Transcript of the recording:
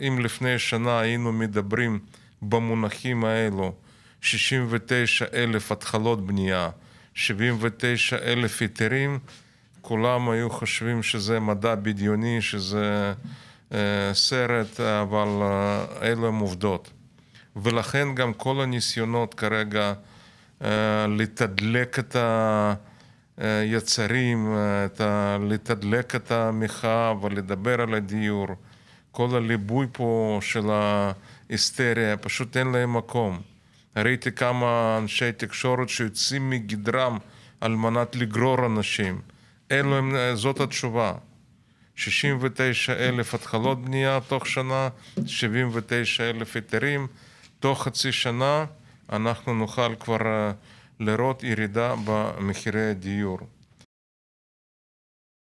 אם לפני שנה היינו מדברים במונחים האלו, 69 אלף התחלות בנייה, 79 אלף היתרים, כולם היו חושבים שזה מדע בדיוני, שזה אה, סרט, אבל אה, אלו הם עובדות. ולכן גם כל הניסיונות כרגע אה, לתדלק את היצרים, אה, אה, את לתדלק את המחאה ולדבר על הדיור, כל הליבוי פה של ההיסטריה, פשוט אין להם מקום. ראיתי כמה אנשי תקשורת שיוצאים מגדרם על מנת לגרור אנשים. אין להם, זאת התשובה. 69 אלף התחלות בנייה תוך שנה, 79 אלף היתרים. תוך חצי שנה אנחנו נוכל כבר אה, לראות ירידה במחירי הדיור.